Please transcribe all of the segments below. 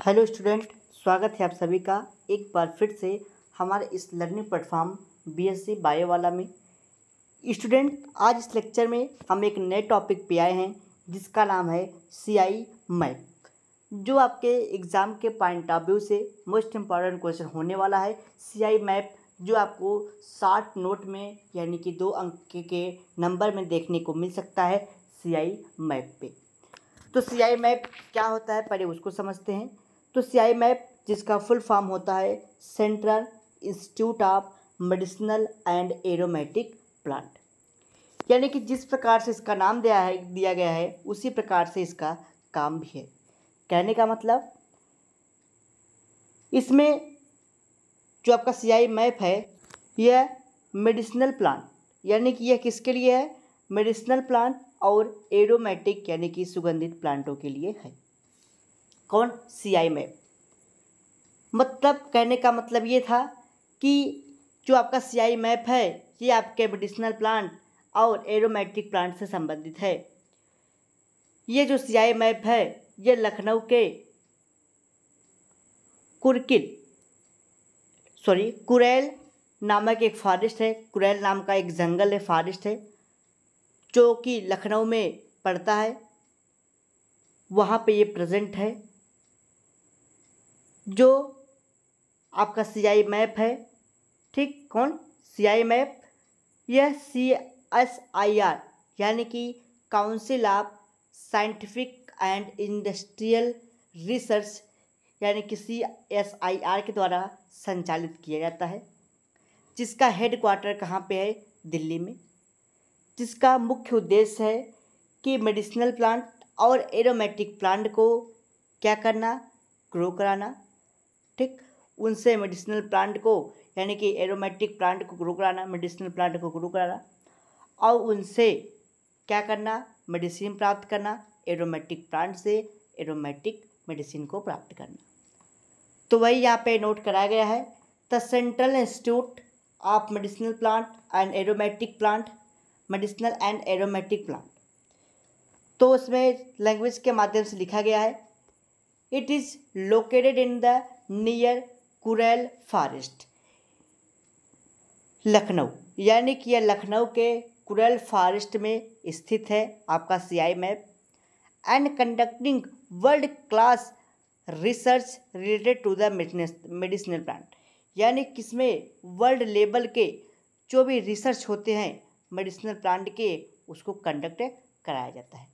hello student स्वागत है आप सभी का एक बार फिर से हमारे इस लर्निंग प्लेटफॉर्म बीएससी बायो वाला में स्टूडेंट आज इस लेक्चर में हम एक नए टॉपिक पे आए हैं जिसका नाम है सीआई मैप जो आपके एग्ज़ाम के पॉइंट ऑफ व्यू से मोस्ट इम्पॉर्टेंट क्वेश्चन होने वाला है सीआई मैप जो आपको साठ नोट में यानी कि दो अंक के नंबर में देखने को मिल सकता है सी मैप पे तो सी मैप क्या होता है पहले उसको समझते हैं तो सी मैप जिसका फुल फॉर्म होता है central institute of medicinal and aromatic plant यानी कि जिस प्रकार से इसका नाम दिया है दिया गया है उसी प्रकार से इसका काम भी है कहने का मतलब इसमें जो आपका सी मैप है यह मेडिसिनल प्लांट यानी कि यह किसके लिए है मेडिसिनल प्लांट और एरोमेटिक यानी कि सुगंधित प्लांटों के लिए है कौन सीआई में मतलब कहने का मतलब ये था कि जो आपका सीआई मैप है ये आपके मेडिसिनल प्लांट और एरोमेटिक प्लांट से संबंधित है ये जो सीआई मैप है ये लखनऊ के कुरकिल सॉरी कुरैल नामक एक फॉरेस्ट है कुरैल नाम का एक जंगल है फॉरेस्ट है जो कि लखनऊ में पड़ता है वहाँ पे ये प्रेजेंट है जो आपका सी आई मैप है ठीक कौन सी आई मैप यह सी एस आई आर यानी कि council of scientific and industrial research यानी कि सी एस आई आर के द्वारा संचालित किया जाता है जिसका हेड क्वार्टर कहाँ पे है दिल्ली में जिसका मुख्य उद्देश्य है कि मेडिसिनल प्लांट और एरोमेटिक प्लांट को क्या करना ग्रो कराना ठीक उनसे मेडिसिनल प्लांट को यानी कि एरोमेटिक प्लांट को ग्रो कराना मेडिसिनल प्लांट को ग्रो कराना और उनसे क्या करना मेडिसिन प्राप्त करना एरोमेटिक प्लांट से एरोमेटिक मेडिसिन को प्राप्त करना तो वही यहाँ पे नोट कराया गया है the central institute of medicinal plant and aromatic plant medicinal and aromatic plant तो उसमें लैंग्वेज के माध्यम से लिखा गया है it is located in the near Kurail forest Lucknow यानी कि यह लखनऊ के कुरैल फॉरेस्ट में स्थित है आपका CI map and conducting world class research related to the medicinal plant यानी किसमें वर्ल्ड लेवल के जो भी रिसर्च होते हैं मेडिसिनल प्लांट के उसको कंडक्ट कराया जाता है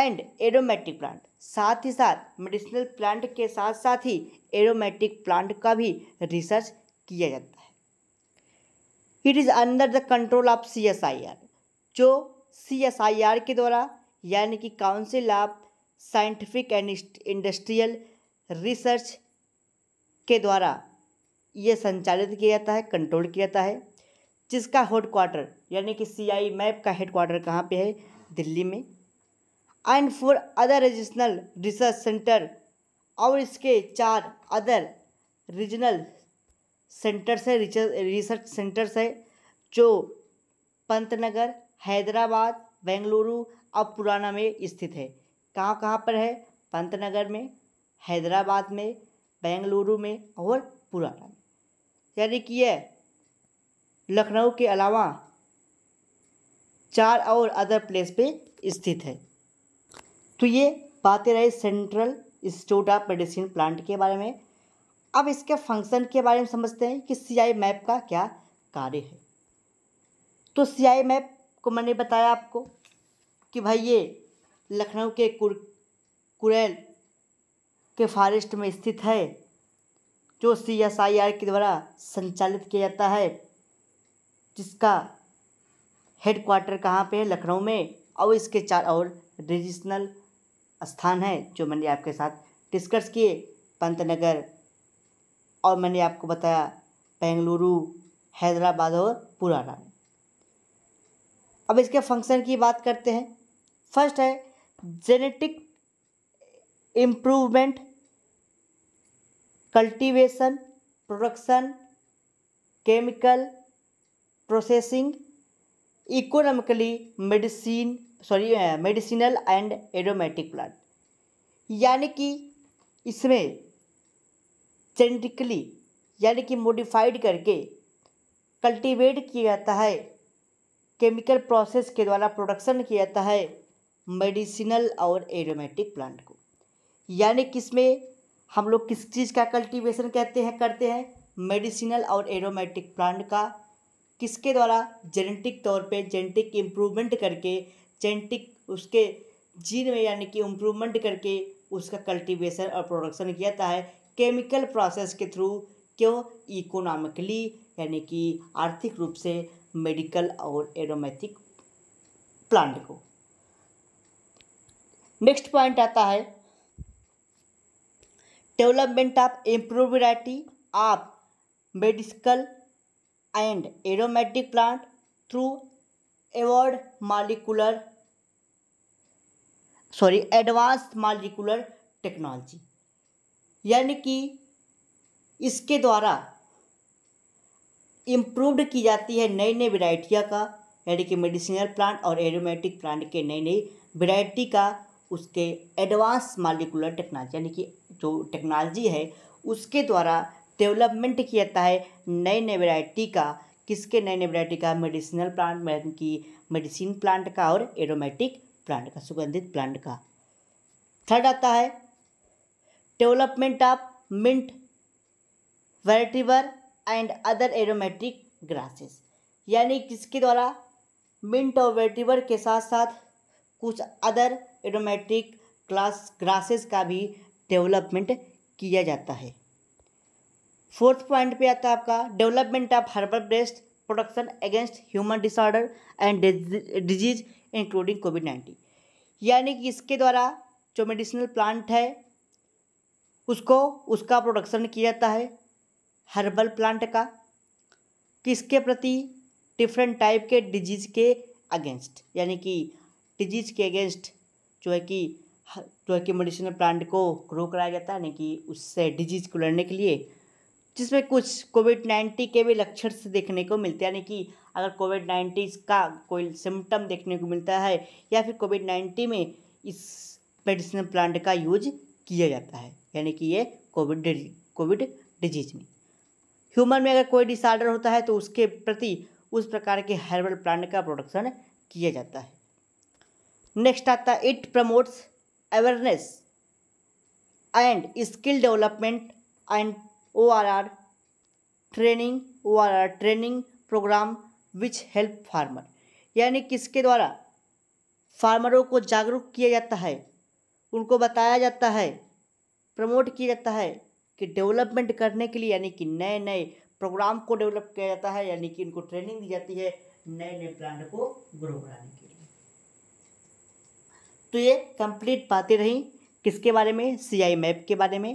एंड एरोमेटिक प्लांट साथ ही साथ मेडिसिनल प्लांट के साथ साथ ही एरोमेटिक प्लांट का भी रिसर्च किया जाता है it is under the control of C S I R जो सी एस आई आर के द्वारा यानी कि council of scientific and industrial research के द्वारा ये संचालित किया जाता है कंट्रोल किया जाता है जिसका हेड क्वार्टर यानी कि सी आई मैप का हेडक्वार्टर कहाँ पे है दिल्ली में and four other regional research centre और इसके चार अदर रीजनल सेंटर्स है रिसर्च सेंटर्स है जो पंतनगर हैदराबाद बेंगलुरु और पुराना में स्थित है कहाँ कहाँ पर है पंतनगर में हैदराबाद में बेंगलुरु में और पुराना में यानी कि यह लखनऊ के अलावा चार और अदर प्लेस पे स्थित है तो ये बातें रही central institute of medicine plant के बारे में अब इसके फंक्शन के बारे में समझते हैं कि सी आई मैप का क्या कार्य है तो सी आई मैप को मैंने बताया आपको कि भाई ये लखनऊ के कुर कुरैल के फॉरेस्ट में स्थित है जो सी एस आई आर के द्वारा संचालित किया जाता है जिसका हेड क्वार्टर कहाँ पे है लखनऊ में और इसके चार और रीजनल स्थान है जो मैंने आपके साथ डिस्कस किए पंतनगर और मैंने आपको बताया बेंगलुरु हैदराबाद और पुराना अब इसके फंक्शन की बात करते हैं फर्स्ट है genetic improvement cultivation production chemical processing economically medicine sorry medicinal and aromatic plant यानी कि इसमें जेनेटिकली यानी कि मॉडिफाइड करके कल्टीवेट किया जाता है केमिकल प्रोसेस के द्वारा प्रोडक्शन किया जाता है मेडिसिनल और एरोमेटिक प्लांट को यानी कि इसमें हम लोग किस चीज़ का कल्टीवेशन कहते हैं करते हैं मेडिसिनल और एरोमेटिक प्लांट का किसके द्वारा जेनेटिक तौर पे जेनेटिक इम्प्रूवमेंट करके जेंटिक उसके जीन में यानी कि इम्प्रूवमेंट करके उसका कल्टीवेशन और प्रोडक्शन किया जाता है केमिकल प्रोसेस के थ्रू क्यों इकोनॉमिकली यानी कि आर्थिक रूप से मेडिकल और एरोमेथिक प्लांट को नेक्स्ट पॉइंट आता है development of improve variety of medical and aromatic plant through award molecular sorry advance molecular technology यानी कि इसके द्वारा इम्प्रूवड की जाती है नई नई वेराइटियाँ का यानी कि मेडिसिनल प्लांट और एरोमेटिक प्लांट के नई नई वेराइटी का उसके एडवांस मालिकुलर टेक्नोलॉजी यानी कि जो टेक्नोलॉजी है उसके द्वारा डेवलपमेंट किया जाता है नए नए वेराइटी का किसके नए नए वेराइटी का मेडिसिनल प्लांट की मेडिसिन प्लांट का और एरोमेटिक प्लांट का सुगंधित प्लांट का थर्ड आता है development of mint vetiver and other aromatic grasses यानी किसके द्वारा मिंट और वेरेटिवर के साथ साथ कुछ अदर एरोमेटिक क्लास ग्रासेस का भी डेवलपमेंट किया जाता है फोर्थ पॉइंट पे आता है आपका development of herbal based production against human disorder and disease including COVID nineteen यानी कि इसके द्वारा जो मेडिसिनल प्लांट है उसको उसका प्रोडक्शन किया जाता है हर्बल प्लांट का किसके प्रति डिफरेंट टाइप के डिजीज़ के अगेंस्ट यानी कि डिजीज़ के अगेंस्ट जो है कि जो है कि मेडिसिनल प्लांट को ग्रो कराया जाता है यानी कि उससे डिजीज़ को लड़ने के लिए जिसमें कुछ कोविड नाइन्टीन के भी लक्षण से देखने को मिलते हैं यानी कि अगर कोविड नाइन्टीन का कोई सिम्टम देखने को मिलता है या फिर कोविड नाइन्टीन में इस मेडिसिनल प्लांट का यूज किया जाता है यानी कि ये कोविड कोविड डिजीज में ह्यूमन में अगर कोई डिसऑर्डर होता है तो उसके प्रति उस प्रकार के हर्बल प्लांट का प्रोडक्शन किया जाता है नेक्स्ट आता है it promotes awareness and skill development and O R R training O R R training programme which help farmer यानी किसके द्वारा फार्मरों को जागरूक किया जाता है उनको बताया जाता है प्रमोट किया जाता है कि डेवलपमेंट करने के लिए यानी कि नए नए प्रोग्राम को डेवलप किया जाता है यानी कि इनको ट्रेनिंग दी जाती है नए नए प्लांट को ग्रो कराने के लिए तो ये कंप्लीट बातें रहीं किसके बारे में सीआई मैप के बारे में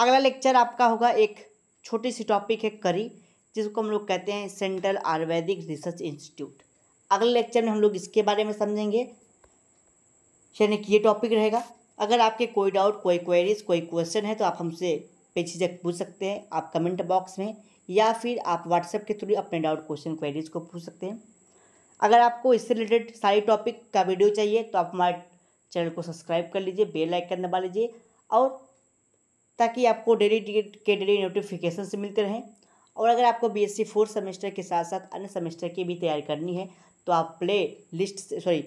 अगला लेक्चर आपका होगा एक छोटी सी टॉपिक है करी जिसको हम लोग कहते हैं सेंट्रल आयुर्वेदिक रिसर्च इंस्टीट्यूट अगले लेक्चर में हम लोग इसके बारे में समझेंगे यानी कि ये टॉपिक रहेगा अगर आपके कोई डाउट कोई क्वेरीज कोई क्वेश्चन है तो आप हमसे पेचिजक पूछ सकते हैं आप कमेंट बॉक्स में या फिर आप व्हाट्सएप के थ्रू अपने डाउट क्वेश्चन क्वेरीज को पूछ सकते हैं अगर आपको इससे रिलेटेड सारी टॉपिक का वीडियो चाहिए तो आप हमारे चैनल को सब्सक्राइब कर लीजिए बेल आइकन दबा लीजिए और ताकि आपको डेली के डेली नोटिफिकेशन से मिलते रहें और अगर आपको B S C fourth semester के साथ साथ अन्य सेमेस्टर की भी तैयारी करनी है तो आप प्ले लिस्ट से सॉरी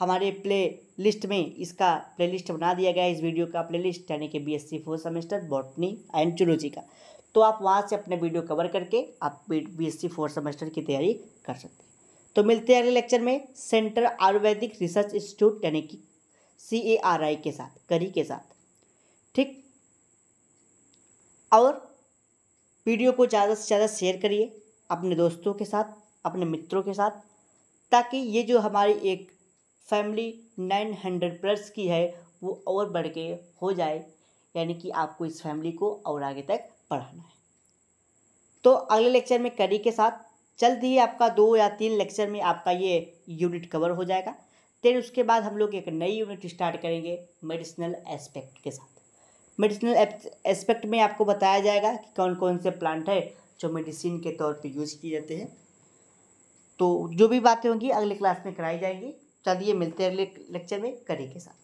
हमारे प्ले लिस्ट में इसका प्ले लिस्ट बना दिया गया है इस वीडियो का प्ले लिस्ट यानी कि B S C fourth semester botany and zoology का तो आप वहाँ से अपने वीडियो कवर करके आप B S C fourth semester की तैयारी कर सकते हैं तो मिलते हैं अगले लेक्चर में सेंटर आयुर्वेदिक रिसर्च इंस्टीट्यूट यानी कि सी ए आर आई के साथ करी के साथ ठीक और वीडियो को ज़्यादा से ज़्यादा शेयर करिए अपने दोस्तों के साथ अपने मित्रों के साथ ताकि ये जो हमारी एक फैमिली नाइन हंड्रेड प्लस की है वो और बढ़ के हो जाए यानी कि आपको इस फैमिली को और आगे तक बढ़ाना है तो अगले लेक्चर में करी के साथ जल्द ही आपका दो या तीन लेक्चर में आपका ये यूनिट कवर हो जाएगा फिर उसके बाद हम लोग एक नई यूनिट स्टार्ट करेंगे मेडिसिनल एस्पेक्ट के साथ मेडिसिनल एस्पेक्ट में आपको बताया जाएगा कि कौन कौन से प्लांट है जो मेडिसिन के तौर पे यूज़ किए जाते हैं तो जो भी बातें होंगी अगले क्लास में कराई जाएंगी चलिए मिलते हैं अगले लेक्चर में करी के साथ